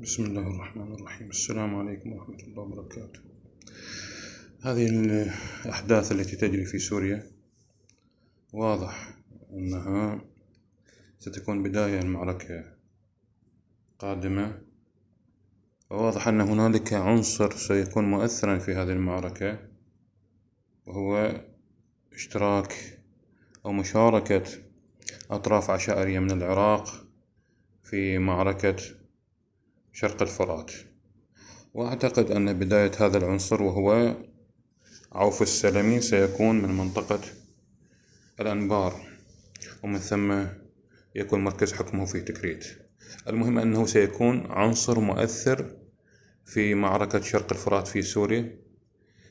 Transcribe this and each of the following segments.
بسم الله الرحمن الرحيم السلام عليكم ورحمة الله وبركاته هذه الأحداث التي تجري في سوريا واضح أنها ستكون بداية المعركة قادمة وواضح أن هنالك عنصر سيكون مؤثرا في هذه المعركة وهو اشتراك أو مشاركة أطراف عشائرية من العراق في معركة شرق الفرات وأعتقد أن بداية هذا العنصر وهو عوف السلمي سيكون من منطقة الأنبار ومن ثم يكون مركز حكمه في تكريت المهم أنه سيكون عنصر مؤثر في معركة شرق الفرات في سوريا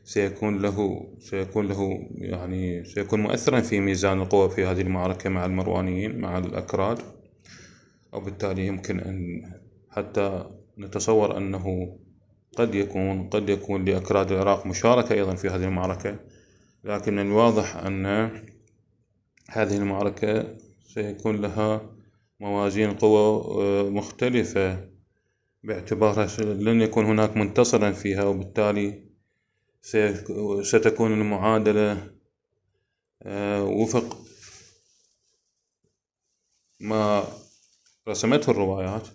سيكون له سيكون له يعني سيكون مؤثرا في ميزان القوى في هذه المعركة مع المروانيين مع الأكراد وبالتالي يمكن أن حتى نتصور أنه قد يكون قد يكون لأكراد العراق مشاركة أيضا في هذه المعركة لكن من الواضح أن هذه المعركة سيكون لها موازين قوى آه، مختلفة باعتبارها لن يكون هناك منتصرا فيها وبالتالي ستكون المعادلة آه، وفق ما رسمته الروايات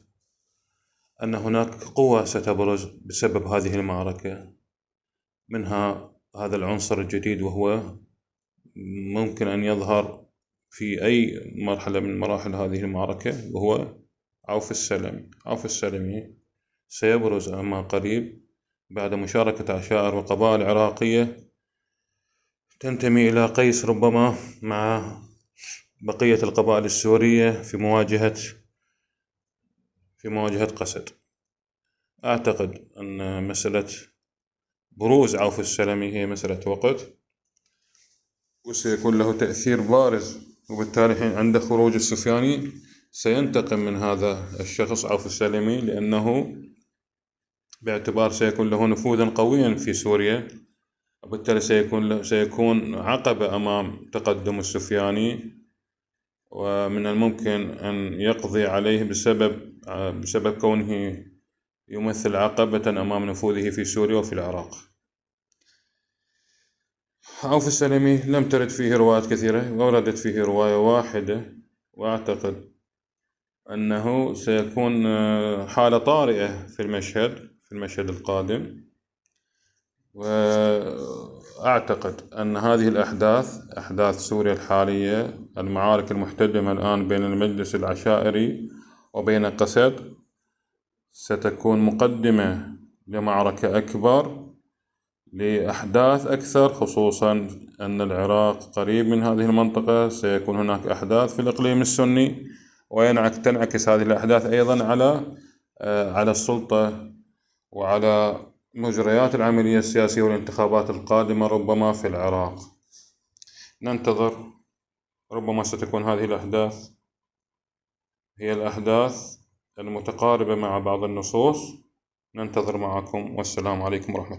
أن هناك قوة ستبرز بسبب هذه المعركة منها هذا العنصر الجديد وهو ممكن أن يظهر في أي مرحلة من مراحل هذه المعركة وهو عوف السلمي عوف السلمي سيبرز أما قريب بعد مشاركة عشائر وقبائل عراقية تنتمي إلى قيس ربما مع بقية القبائل السورية في مواجهة في مواجهة قسد أعتقد أن مسألة بروز عوف السلمي هي مسألة وقت وسيكون له تأثير بارز وبالتالي حين عند خروج السفياني سينتقم من هذا الشخص عوف السلمي لأنه باعتبار سيكون له نفوذا قويا في سوريا وبالتالي سيكون سيكون عقبة أمام تقدم السفياني ومن الممكن أن يقضي عليه بسبب بسبب كونه يمثل عقبة أمام نفوذه في سوريا وفي العراق عوف السلمي لم ترد فيه روايات كثيرة وردت فيه رواية واحدة وأعتقد أنه سيكون آه، حالة طارئة في المشهد في المشهد القادم وأعتقد أن هذه الأحداث أحداث سوريا الحالية المعارك المحتدمة الآن بين المجلس العشائري وبين قسد ستكون مقدمة لمعركة أكبر لأحداث أكثر خصوصا أن العراق قريب من هذه المنطقة سيكون هناك أحداث في الإقليم السني وينعكس تنعكس هذه الأحداث أيضا على آه، على السلطة وعلى مجريات العملية السياسية والانتخابات القادمة ربما في العراق ننتظر ربما ستكون هذه الأحداث هي الأحداث المتقاربة مع بعض النصوص ننتظر معكم والسلام عليكم ورحمة الله